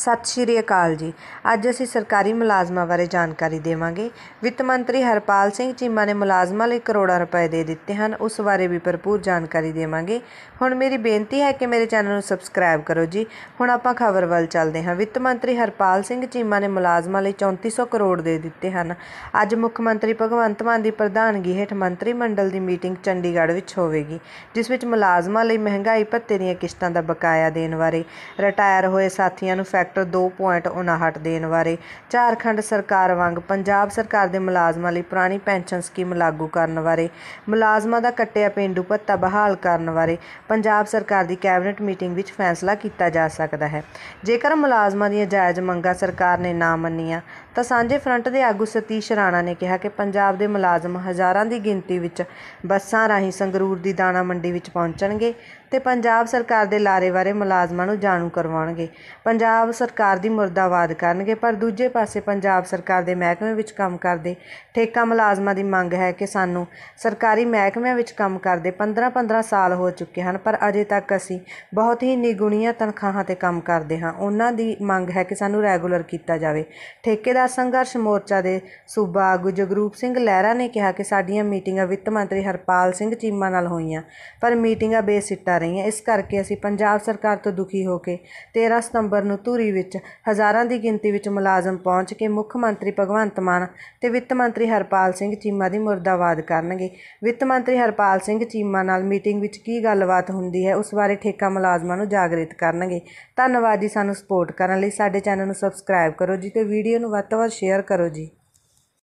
ਸਤਿ ਸ਼੍ਰੀ ਅਕਾਲ ਜੀ ਅੱਜ ਅਸੀਂ ਸਰਕਾਰੀ ਮੁਲਾਜ਼ਮਾਂ ਬਾਰੇ ਜਾਣਕਾਰੀ ਦੇਵਾਂਗੇ ਵਿੱਤ ਮੰਤਰੀ ਹਰਪਾਲ ਸਿੰਘ ਚੀਮਾ ਨੇ ਮੁਲਾਜ਼ਮਾਂ ਲਈ ਕਰੋੜਾਂ ਰੁਪਏ ਦੇ ਦਿੱਤੇ ਹਨ ਉਸ ਬਾਰੇ ਵੀ ਭਰਪੂਰ ਜਾਣਕਾਰੀ ਦੇਵਾਂਗੇ ਹੁਣ ਮੇਰੀ ਬੇਨਤੀ ਹੈ ਕਿ ਮੇਰੇ ਚੈਨਲ ਨੂੰ ਸਬਸਕ੍ਰਾਈਬ ਕਰੋ ਜੀ ਹੁਣ ਆਪਾਂ ਖਬਰ ਵੱਲ ਚੱਲਦੇ ਹਾਂ ਵਿੱਤ ਮੰਤਰੀ ਹਰਪਾਲ ਸਿੰਘ ਚੀਮਾ ਨੇ ਮੁਲਾਜ਼ਮਾਂ ਲਈ 3400 ਕਰੋੜ ਦੇ ਦਿੱਤੇ ਹਨ ਅੱਜ ਮੁੱਖ ਮੰਤਰੀ ਭਗਵੰਤ ਮਾਨ ਦੀ ਪ੍ਰਧਾਨਗੀ ਹੇਠ ਮੰਤਰੀ ਮੰਡਲ ਦੀ ਮੀਟਿੰਗ ਚੰਡੀਗੜ੍ਹ ਵਿੱਚ ਹੋਵੇਗੀ ਜਿਸ ਵਿੱਚ ਮੁਲਾਜ਼ਮਾਂ ਲਈ ਮਹਿੰਗਾਈ ਭੱਤੇ ਦੀਆਂ ਕਿਸ਼ਤਾਂ ਦਾ ਬਕਾਇਆ ਦੇਣ ਬਾਰੇ ਰਿਟਾਇਰ ਹੋਏ ਸਾਥੀਆਂ ਨੂੰ ਸੈਕਟਰ 2.59 ਦੇਣ ਬਾਰੇ ਝਾਰਖੰਡ ਸਰਕਾਰ ਵਾਂਗ ਪੰਜਾਬ ਸਰਕਾਰ ਦੇ ਮੁਲਾਜ਼ਮਾਂ ਲਈ ਪੁਰਾਣੀ ਪੈਨਸ਼ਨ ਸਕੀਮ ਲਾਗੂ ਕਰਨ ਬਾਰੇ ਮੁਲਾਜ਼ਮਾਂ ਦਾ ਕੱਟਿਆ ਪਿੰਡੂ ਭੱਤਾ ਬਹਾਲ ਕਰਨ ਬਾਰੇ ਪੰਜਾਬ ਸਰਕਾਰ ਦੀ ਕੈਬਨਿਟ ਮੀਟਿੰਗ ਵਿੱਚ ਫੈਸਲਾ ਕੀਤਾ ਜਾ ਸਕਦਾ ਹੈ ਜੇਕਰ ਮੁਲਾਜ਼ਮਾਂ ਦੀਆਂ ਜਾਇਜ਼ ਮੰਗਾਂ ਸਰਕਾਰ ਨੇ ਨਾ ਮੰਨੀਆਂ ਤਾਂ ਸਾਂਝੇ ਫਰੰਟ ਦੇ ਆਗੂ ਸਤੀਸ਼ ਰਾਣਾ ਨੇ ਕਿਹਾ ਕਿ ਪੰਜਾਬ ਦੇ ਮੁਲਾਜ਼ਮ ਹਜ਼ਾਰਾਂ ਦੀ ਗਿਣਤੀ ਵਿੱਚ ਬੱਸਾਂ ਰਾਹੀਂ ਸੰਗਰੂਰ ਦੀ ਦਾਣਾ ਮੰਡੀ ਵਿੱਚ ਪਹੁੰਚਣਗੇ ਤੇ ਪੰਜਾਬ ਸਰਕਾਰ ਦੇ ਲਾਰੇ ਬਾਰੇ ਮੁਲਾਜ਼ਮਾਂ ਨੂੰ ਜਾਣੂ ਕਰਵਾਉਣਗੇ ਪੰਜਾਬ ਸਰਕਾਰ ਦੀ ਮੁਰਦਾਬਾਦ ਕਰਨਗੇ ਪਰ ਦੂਜੇ ਪਾਸੇ ਪੰਜਾਬ ਸਰਕਾਰ ਦੇ ਮਹਿਕਮੇ ਵਿੱਚ ਕੰਮ ਕਰਦੇ ਠੇਕਾ ਮੁਲਾਜ਼ਮਾਂ ਦੀ ਮੰਗ ਹੈ ਕਿ ਸਾਨੂੰ ਸਰਕਾਰੀ ਮਹਿਕਮਿਆਂ ਵਿੱਚ ਕੰਮ ਕਰਦੇ 15-15 ਸਾਲ ਹੋ ਚੁੱਕੇ ਹਨ ਪਰ ਅਜੇ ਤੱਕ ਅਸੀਂ ਬਹੁਤ ਹੀ ਨਿਗੁਣੀਆਂ ਤਨਖਾਹਾਂ ਤੇ ਕੰਮ ਕਰਦੇ ਹਾਂ ਉਹਨਾਂ ਦੀ ਮੰਗ ਹੈ ਕਿ ਸਾਨੂੰ ਰੈਗੂਲਰ ਕੀਤਾ ਜਾਵੇ ਠੇਕੇਦਾਰ ਸੰਘਰਸ਼ ਮੋਰਚਾ ਦੇ ਸੂਬਾ ਆਗੂ ਜਗਰੂਪ ਸਿੰਘ ਲਹਿਰਾ ਨੇ ਕਿਹਾ ਕਿ ਸਾਡੀਆਂ ਮੀਟਿੰਗਾਂ ਵਿੱਤ ਮੰਤਰੀ ਹਰਪਾਲ ਸਿੰਘ ਚੀਮਾ ਨਾਲ ਹੋਈਆਂ ਪਰ ਮੀਟਿੰਗਾਂ ਬੇਸਿੱਟਾ ਰਹੀਆਂ ਇਸ ਕਰਕੇ ਅਸੀਂ ਪੰਜਾਬ ਸਰਕਾਰ ਤੋਂ ਦੁਖੀ ਹੋ ਕੇ 13 ਸਤੰਬਰ ਨੂੰ ਧੂਰੀ ਵਿੱਚ ਹਜ਼ਾਰਾਂ ਦੀ ਗਿਣਤੀ ਵਿੱਚ ਮੁਲਾਜ਼ਮ ਪਹੁੰਚ ਕੇ ਮੁੱਖ ਮੰਤਰੀ ਭਗਵੰਤ ਮਾਨ ਤੇ ਵਿੱਤ ਮੰਤਰੀ ਹਰਪਾਲ ਸਿੰਘ ਚੀਮਾ ਦੀ ਮੁਰਦਾਬਾਦ ਕਰਨਗੇ ਵਿੱਤ ਮੰਤਰੀ ਹਰਪਾਲ ਸਿੰਘ ਚੀਮਾ ਨਾਲ ਮੀਟਿੰਗ ਵਿੱਚ ਕੀ ਗੱਲਬਾਤ ਹੁੰਦੀ ਹੈ ਉਸ ਬਾਰੇ ਠੇਕਾ ਮੁਲਾਜ਼ਮਾਂ ਨੂੰ ਜਾਗਰਿਤ ਕਰਨਗੇ ਧੰਨਵਾਦ ਜੀ ਸਾਨੂੰ ਸਪੋਰਟ ਕਰਨ ਲਈ ਸਾਡੇ ਚੈਨਲ ਨੂੰ ਸਬਸਕ੍ਰਾਈਬ ਕਰੋ ਜੀ ਤੇ ਵੀਡੀਓ ਨੂੰ ਵੱਧ ਤੋਂ ਵੱਧ ਸ਼ੇਅਰ ਕਰੋ ਜੀ